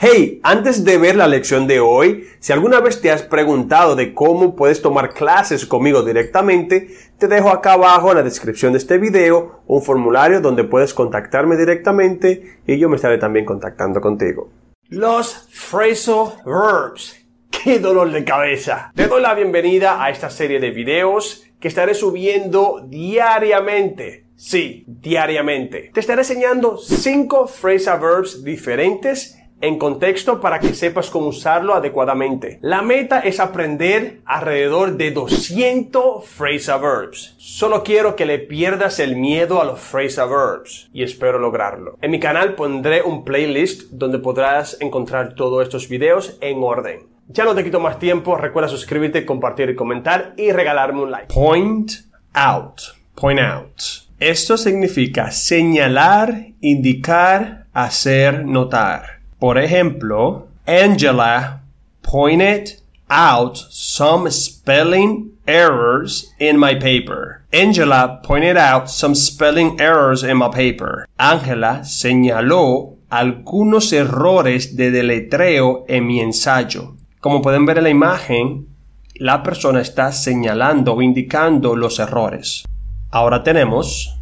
Hey, antes de ver la lección de hoy, si alguna vez te has preguntado de cómo puedes tomar clases conmigo directamente, te dejo acá abajo en la descripción de este video un formulario donde puedes contactarme directamente y yo me estaré también contactando contigo. Los phrasal verbs. ¡Qué dolor de cabeza! Te doy la bienvenida a esta serie de videos que estaré subiendo diariamente. Sí, diariamente. Te estaré enseñando cinco phrasal verbs diferentes en contexto para que sepas cómo usarlo adecuadamente. La meta es aprender alrededor de 200 phrasal verbs. Solo quiero que le pierdas el miedo a los phrasal verbs y espero lograrlo. En mi canal pondré un playlist donde podrás encontrar todos estos videos en orden. Ya no te quito más tiempo, recuerda suscribirte, compartir y comentar y regalarme un like. Point out. Point out. Esto significa señalar, indicar, hacer notar. Por ejemplo, Angela pointed out some spelling errors in my paper. Angela pointed out some spelling errors in my paper. Angela señaló algunos errores de deletreo en mi ensayo. Como pueden ver en la imagen, la persona está señalando o indicando los errores. Ahora tenemos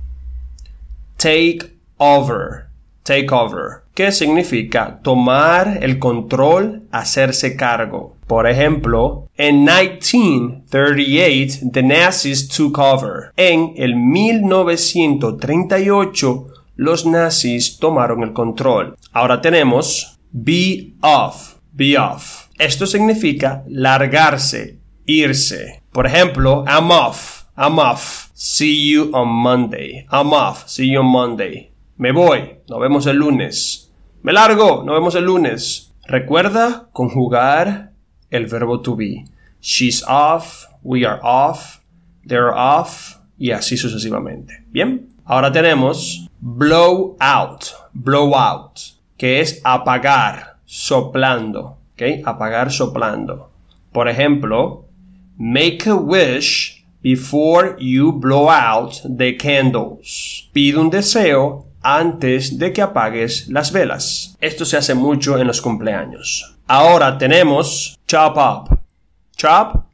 take over over, qué significa tomar el control, hacerse cargo. Por ejemplo, en 1938 the Nazis took over. En el 1938 los nazis tomaron el control. Ahora tenemos be off, be off. Esto significa largarse, irse. Por ejemplo, I'm off, I'm off. See you on Monday. I'm off, see you on Monday. Me voy, nos vemos el lunes. Me largo, nos vemos el lunes. Recuerda conjugar el verbo to be. She's off, we are off, they're off y así sucesivamente. Bien, ahora tenemos blow out, blow out, que es apagar, soplando, ¿ok? Apagar soplando. Por ejemplo, make a wish before you blow out the candles. Pide un deseo antes de que apagues las velas. Esto se hace mucho en los cumpleaños. Ahora tenemos chop up. Chop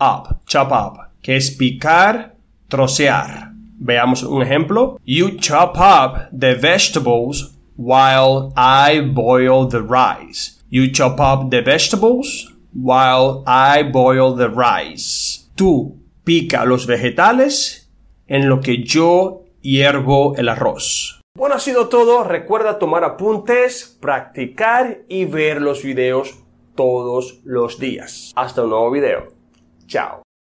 up. Chop up. Que es picar, trocear. Veamos un ejemplo. You chop up the vegetables while I boil the rice. You chop up the vegetables while I boil the rice. Tú pica los vegetales en lo que yo hiervo el arroz ha sido todo, recuerda tomar apuntes, practicar y ver los videos todos los días. Hasta un nuevo video. Chao.